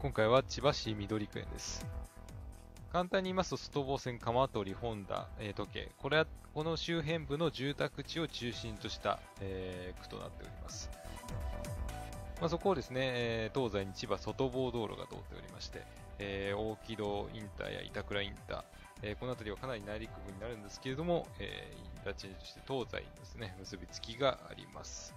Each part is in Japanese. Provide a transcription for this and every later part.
今回は千葉市緑区へです。簡単に言いますと、外房線釜取本田、えー、時計。これは、この周辺部の住宅地を中心とした、えー、区となっております。まあ、そこをですね、えー、東西に千葉外房道路が通っておりまして、えー、大木戸インターや板倉インター、えー、この辺りはかなり内陸部になるんですけれども、えー、インターチェンジとして東西にですね、結びつきがあります。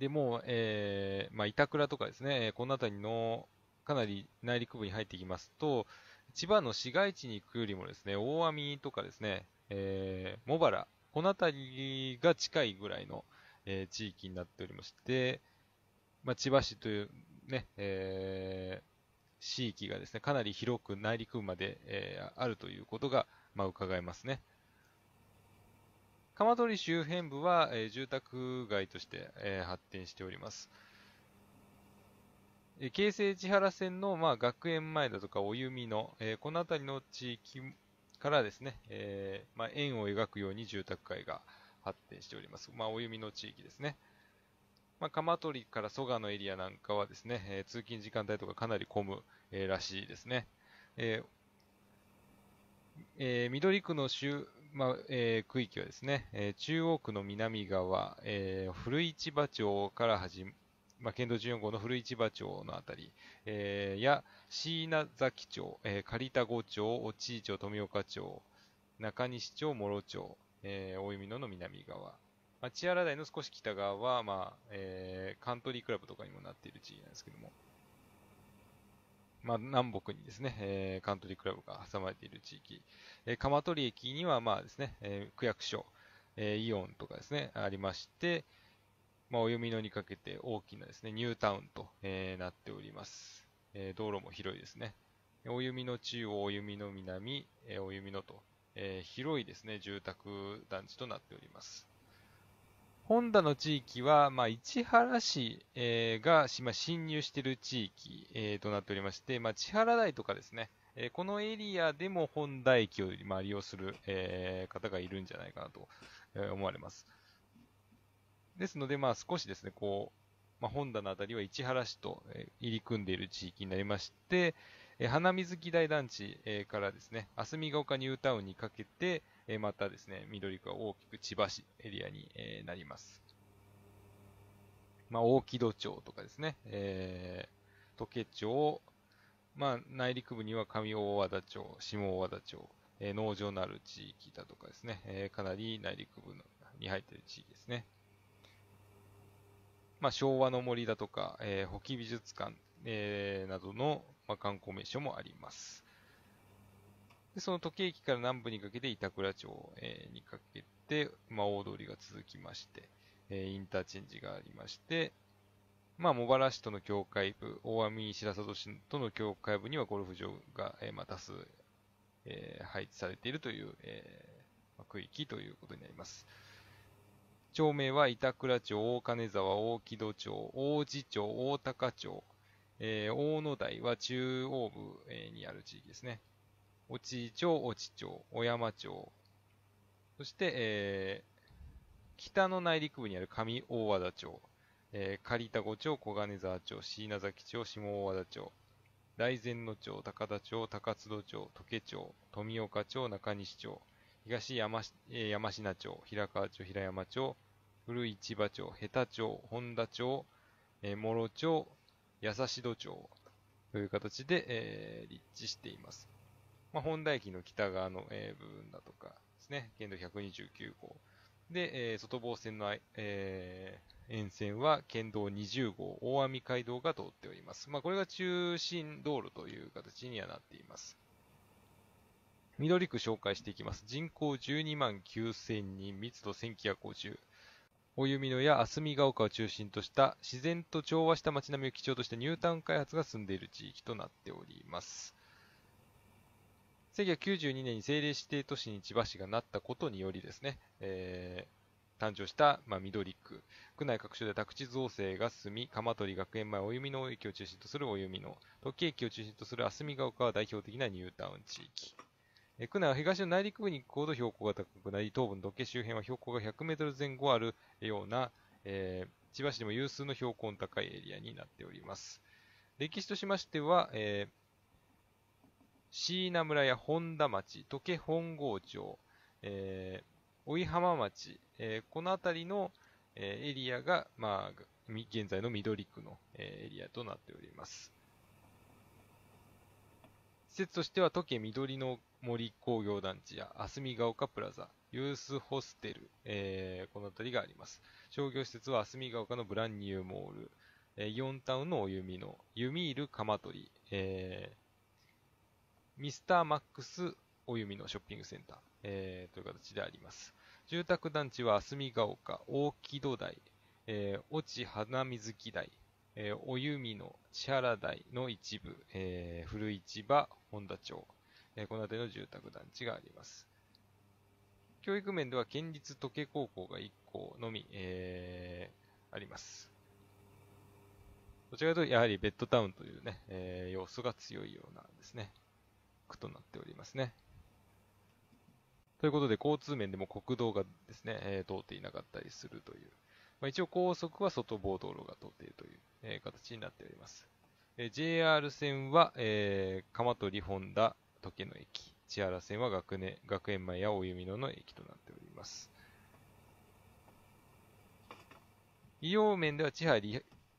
で、もう、えー、まあ、板倉とかですね、この辺りの、かなり内陸部に入ってきますと、千葉の市街地に行くよりもですね、大網とかですね、えー、茂原、この辺りが近いぐらいの、えー、地域になっておりまして、まあ、千葉市というね、えー、地域がですね、かなり広く内陸部まで、えー、あるということが、まあ、伺えますね。鎌取周辺部は、えー、住宅街として、えー、発展しております。えー、京成千原線の、まあ、学園前だとか、お弓の、えー、この辺りの地域からですね、えーまあ、円を描くように住宅街が発展しております。まあ、お弓の地域ですね。まあ、鎌取から蘇我のエリアなんかはですね、えー、通勤時間帯とかかなり混む、えー、らしいですね。えーえー、緑区の周まあえー、区域はですね、えー、中央区の南側、えー、古市場町から始まあ、県道14号の古市場町のあたり、えー、や椎名崎町、えー、刈田郷町、落知町、富岡町、中西町、諸町、えー、大海野の南側、まあ、千原台の少し北側は、まあえー、カントリークラブとかにもなっている地域なんですけども、まあ、南北にですね、えー、カントリークラブが挟まれている地域、えー、鎌取駅には、まあですね、えー、区役所、えー、イオンとかですね、ありまして、まあ、お読みのにかけて大きなですね、ニュータウンと、えー、なっております。えー、道路も広いですね。お弓の中央、お弓の南、えー、お弓のと、えー、広いですね、住宅団地となっております。本田の地域は、まあ、市原市、えー、が、まあ、侵入している地域、えー、となっておりまして、まあ、千原台とかですね、えー、このエリアでも本田駅を、まあ、利用する、えー、方がいるんじゃないかなと、え思われます。ですので、まあ、少しですね、こう、まあ、本田のあたりは市原市と、え入り組んでいる地域になりまして、え花水木台団地、えからですね、あすみが丘ニュータウンにかけて、えまたですね、緑区は大きく千葉市エリアに、えなります。まあ、大木戸町とかですね、えー、時計町、まあ、内陸部には上大和田町、下大和田町、えー、農場のある地域だとかですね、えー、かなり内陸部のに入っている地域ですね。まあ、昭和の森だとか、えー、保木美術館、えー、などの、まあ、観光名所もあります。で、その時計駅から南部にかけて板倉町、えー、にかけて、まあ、大通りが続きまして、えー、インターチェンジがありまして、まあ、茂原市との境界部、大網白里市との境界部にはゴルフ場が、えー、まあ、多数、えー、配置されているという、えー、ま区域ということになります。町名は板倉町、大金沢、大木戸町、大地町、大高町、えー、大野台は中央部、えー、にある地域ですね。越知町、越知町、小山町、そして、えー、北の内陸部にある上大和田町、えー、狩田五町、小金沢町、椎名崎町、下大和田町、大善野町、高田町、高津戸町、時計町、富岡町、中西町、東山,、えー、山科町、平川町、平山町、古市場町、下田町、本田町、えー、諸町、優し戸町という形で、えー、立地しています。まあ、本台駅の北側の、えー、部分だとかですね、県道129号。で、えー、外房線の、えー、沿線は県道20号、大網街道が通っております。まあ、これが中心道路という形にはなっています。緑区紹介していきます。人口12万9000人、密度1950。大弓野や日見ヶ丘を中心とした自然と調和した街並みを基調としたニュータウン開発が進んでいる地域となっております。1992年に政令指定都市に千葉市がなったことによりですね、えー、誕生した、まあ、緑区。区内各所で宅地造成が進み、鎌取学園前お弓の駅を中心とするお弓の、時計駅を中心とする浅見ヶ丘は代表的なニュータウン地域。え区内は東の内陸部に行くほど標高が高くなり、東部の時計周辺は標高が100メートル前後あるような、えー、千葉市でも有数の標高の高いエリアになっております。歴史としましては、えー椎名村や本田町、時計本郷町、えー、追浜町、えー、この辺りの、えー、エリアが、まあ、現在の緑区の、えー、エリアとなっております。施設としては、時計緑の森工業団地や、あすみが丘プラザ、ユースホステル、えー、この辺りがあります。商業施設は、あすみが丘のブランニューモール、えー、イオンタウンのお弓の、いるール鎌取、えー、ミスターマックスお弓のショッピングセンター、えー、という形であります。住宅団地は霞が丘、大木戸台、えー、落花水木台、えー、お弓の千原台の一部、えー、古市場、本田町、えー、この辺りの住宅団地があります。教育面では県立時計高校が1校のみ、えー、あります。どちらかというと、やはりベッドタウンというね、えー、要素が強いようなんですね。区となっておりますね。ということで、交通面でも国道がですね、通っていなかったりするという。まあ、一応高速は外房道路が通っているという、形になっております。JR 線は、えー、鎌取本田、時の駅。千原線は学年学園前や大弓野の駅となっております。医療面では千原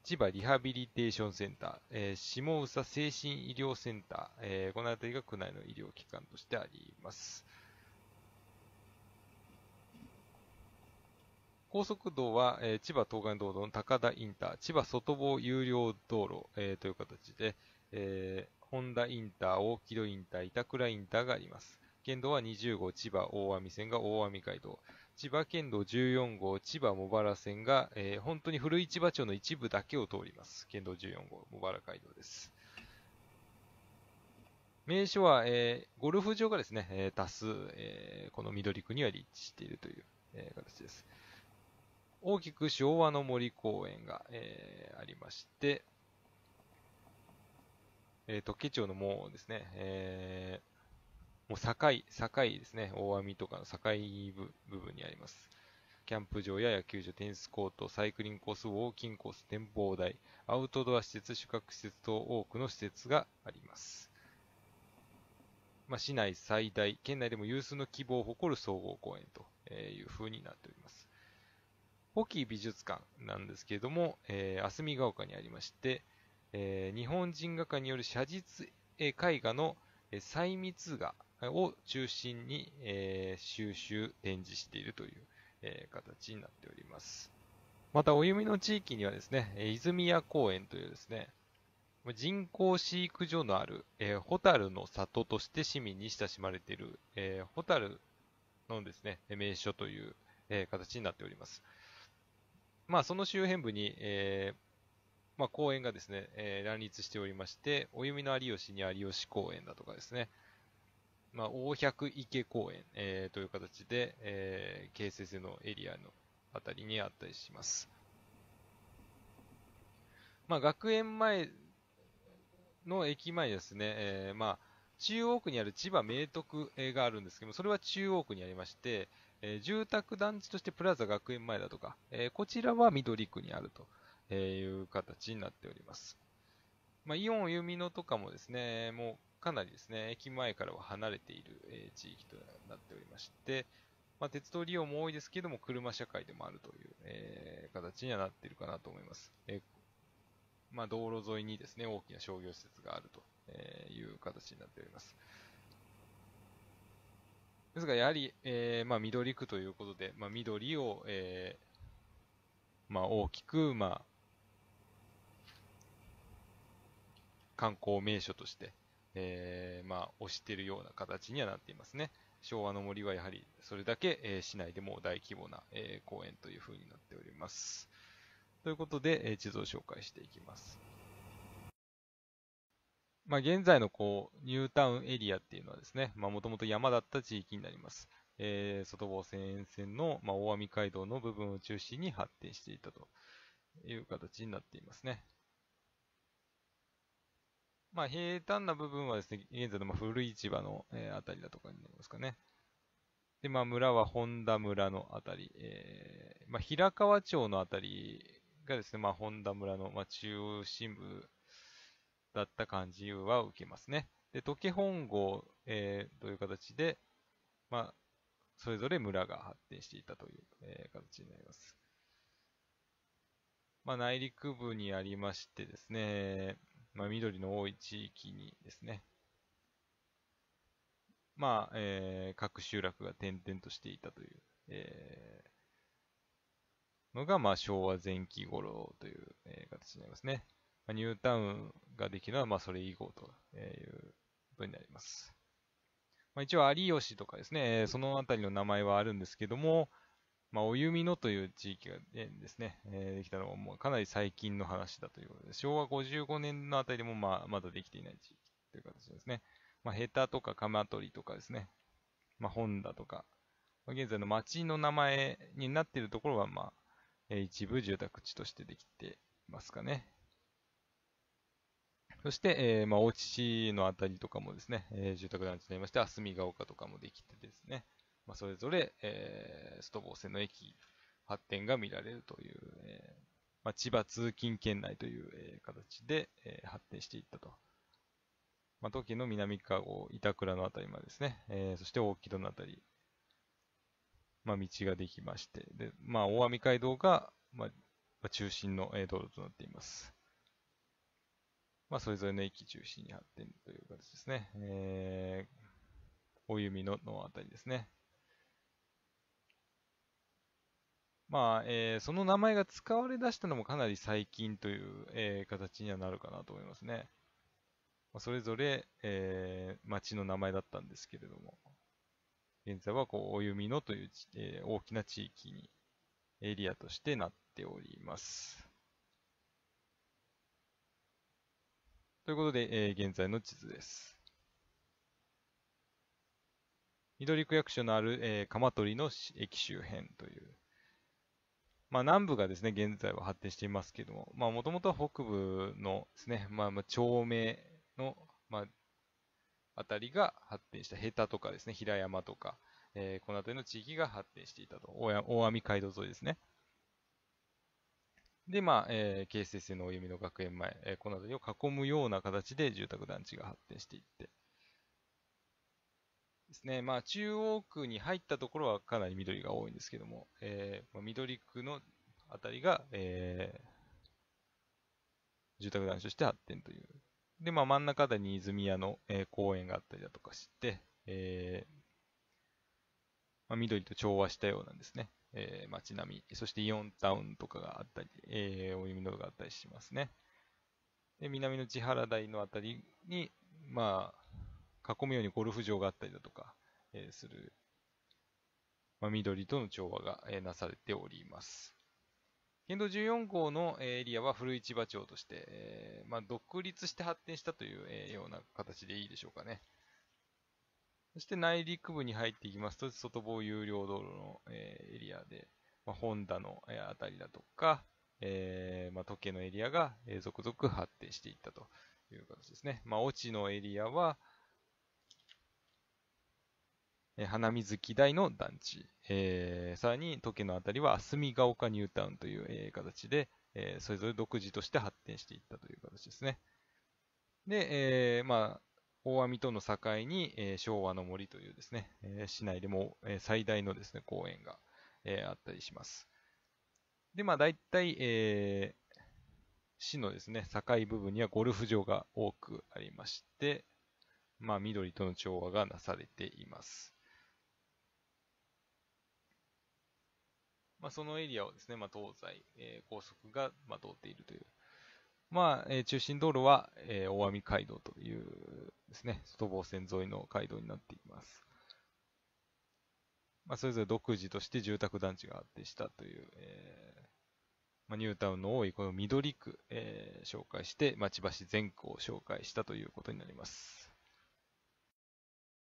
千葉リハビリテーションセンター、えー、下総精神医療センター、えー、この辺りが区内の医療機関としてあります。高速道は、えー、千葉東海道路の高田インター、千葉外房有料道路、えー、という形で、えー、本田インター、大木戸インター、板倉インターがあります。県道は20号千葉大網線が大網街道。千葉県道14号千葉茂原線が、えー、本当に古市場町の一部だけを通ります。県道14号茂原街道です。名所は、えー、ゴルフ場がですね、えー、多数、えー、この緑区には立地しているという、え形です。大きく昭和の森公園が、えありまして、えー、特許町のもですね、えー、もう境、境ですね。大網とかの境部分にあります。キャンプ場や野球場、テニスコート、サイクリングコース、ウォーキングコース、展望台、アウトドア施設、宿泊施設等多くの施設があります。まあ、市内最大、県内でも有数の規模を誇る総合公園という風になっております。ホキ美術館なんですけれども、えー、明日ヶ丘にありまして、えー、日本人画家による写実絵絵画の細密画を中心に、えー、収集、展示しているという、えー、形になっております。また、お弓の地域にはですね、泉谷公園というですね、人工飼育所のある、えー、ホタルの里として市民に親しまれている、えー、ホタルのですね、名所という、えー、形になっております。まあ、その周辺部に、えー、まあ、公園がですね、えー、乱立しておりまして、お弓の有吉に有吉公園だとかですね、まあ、大百池公園、えー、という形で、えー、京成線のエリアのあたりにあったりします。まあ、学園前の駅前ですね、えー、まあ、中央区にある千葉明徳があるんですけども、それは中央区にありまして、えー、住宅団地としてプラザ学園前だとか、えー、こちらは緑区にあるという形になっております。まあ、イオン弓野とかもですね、もうかなりですね、駅前からは離れている、えー、地域となっておりまして、まあ、鉄道利用も多いですけども、車社会でもあるという、えー、形にはなっているかなと思います。えー、まあ、道路沿いにですね、大きな商業施設があると、えいう形になっております。ですが、やはり、えまあ、緑区ということで、まあ、緑を、えまあ、大きく、まあ、観光名所として、えー、まあ、推してるような形にはなっていますね。昭和の森はやはりそれだけ、えー、市内でも大規模な、えー、公園という風になっております。ということで、えー、地図を紹介していきます。まあ、現在のこうニュータウンエリアっていうのはですね、もともと山だった地域になります。えー、外房線沿線の、まあ、大網街道の部分を中心に発展していたという形になっていますね。まあ、平坦な部分はですね、現在のまあ古市場の、えー、あたりだとかになりますかね。で、まあ、村は本田村のあたり、えー、まあ、平川町のあたりがですね、まあ、本田村の、まあ、中心部だった感じは受けますね。で、時計本郷、えー、という形で、まあ、それぞれ村が発展していたという、えー、形になります。まあ、内陸部にありましてですね、まあ、緑の多い地域にですね、まあ、えー、各集落が転々としていたという、えー、のが、まあ、昭和前期頃という、えー、形になりますね。まあ、ニュータウンができるのは、まあ、それ以後ということになります。まあ、一応、有吉とかですね、そのあたりの名前はあるんですけども、まあ、お弓野という地域がですね、えー、できたのはもうかなり最近の話だということで、昭和55年のあたりでもまあまだできていない地域という形ですね。まあ、ヘタとか鎌取とかですね、まあ、本田とか、まあ、現在の町の名前になっているところは、まあ、え一部住宅地としてできてますかね。そして、えー、まあ、大地市のあたりとかもですね、えー、住宅団地になりまして、あすみが丘とかもできてですね、まあ、それぞれ、えー、外房線の駅発展が見られるという、えー、まあ、千葉通勤圏内という、えー、形で、えー、発展していったと。まあ、時の南籠、板倉の辺りまでですね、えー、そして大木戸の辺り、まあ、道ができまして、で、まあ、大網街道が、まあ、中心の、え道路となっています。まあ、それぞれの駅中心に発展という形ですね。えー、お弓ののりですね。まあ、えー、その名前が使われ出したのもかなり最近という、えー、形にはなるかなと思いますね。まあ、それぞれ、えー、町の名前だったんですけれども、現在はこう、お弓野という、えー、大きな地域に、エリアとしてなっております。ということで、えー、現在の地図です。緑区役所のある、えー、鎌取の駅周辺というまあ、南部がですね、現在は発展していますけども、まもともとは北部のですね、まあ、まあ、町名の、まあ、あたりが発展した、平田とかですね、平山とか、えー、この辺りの地域が発展していたと。大網街道沿いですね。で、まあ、えー、京成線のお弓の学園前、えー、この辺りを囲むような形で住宅団地が発展していって、ですね、まあ、中央区に入ったところはかなり緑が多いんですけども、えー、緑区のあたりが、えー、住宅団地として発展という。で、まあ、真ん中あたりに泉谷の、えー、公園があったりだとかして、えーまあ、緑と調和したようなんですね、えー、街並み、そしてイオンタウンとかがあったり、えー、お弓のがあったりしますね。で、南の千原台のあたりに、まあ、囲むようにゴルフ場があったりだとか、えー、する、まあ、緑との調和が、えー、なされております。県道14号のエリアは古市場町として、えー、まあ、独立して発展したという、えー、ような形でいいでしょうかね。そして内陸部に入っていきますと、外房有料道路の、えー、エリアで、まあ、ホンダの、えあたりだとか、えーまあ、時計のエリアが、えー、続々発展していったという形ですね。まあ、落ちのエリアは、え花水木台の団地、えー、さらに時計の辺りは隅ヶ丘ニュータウンという、えー、形で、えー、それぞれ独自として発展していったという形ですね。で、えー、まあ、大網との境に、えー、昭和の森というですね、えー、市内でも、えー、最大のですね、公園が、えー、あったりします。で、まあ、大体、えー、市のですね、境部分にはゴルフ場が多くありまして、まあ、緑との調和がなされています。まあ、そのエリアをですね、まあ、東西、えー、高速が、まあ、通っているという。まあ、えー、中心道路は、えー、大網街道というですね、外房線沿いの街道になっています。まあ、それぞれ独自として住宅団地があってしたという、えーまあ、ニュータウンの多いこの緑区、えー、紹介して、まあ、千葉市全区を紹介したということになります。